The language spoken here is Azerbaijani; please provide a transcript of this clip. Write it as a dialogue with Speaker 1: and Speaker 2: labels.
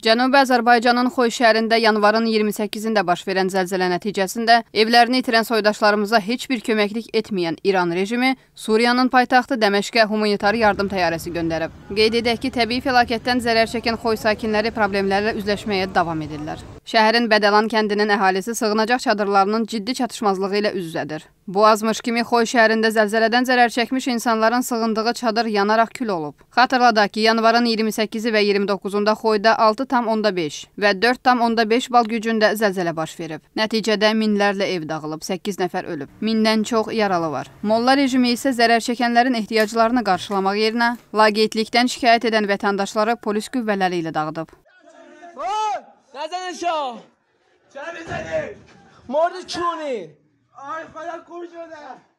Speaker 1: Cənubi Azərbaycanın Xoy şəhərində yanvarın 28-də baş verən zəlzələ nəticəsində evlərini itirən soydaşlarımıza heç bir köməklik etməyən İran rejimi Suriyanın paytaxtı Dəməşqə humanitar yardım təyyarəsi göndərib. Qeyd edək ki, təbii fəlakətdən zərər çəkən Xoy sakinləri problemlərlə üzləşməyə davam edirlər. Şəhərin Bədəlan kəndinin əhalisi sığınacaq çadırlarının ciddi çatışmazlığı ilə üz-üzədir. Boğazmış kimi Xoy şəhərində zəlzələdən zərər çəkmiş insanların sığındığı çadır yanaraq kül olub. Xatırladaq ki, yanvarın 28-i və 29-unda Xoyda 6,5 və 4,5 bal gücündə zəlzələ baş verib. Nəticədə minlərlə ev dağılıb, 8 nəfər ölüb. Mindən çox yaralı var. Molla rejimi isə zərər çəkənlərin ehtiyaclarını qarşılamaq yerinə laqeydlikdən şikayət edən vətəndaşları polis qüvvələri ilə dağıdıb.
Speaker 2: Nəzənə şah! Çəmizədir!
Speaker 3: Mordu çuni!
Speaker 4: Ai, faz a curva, José!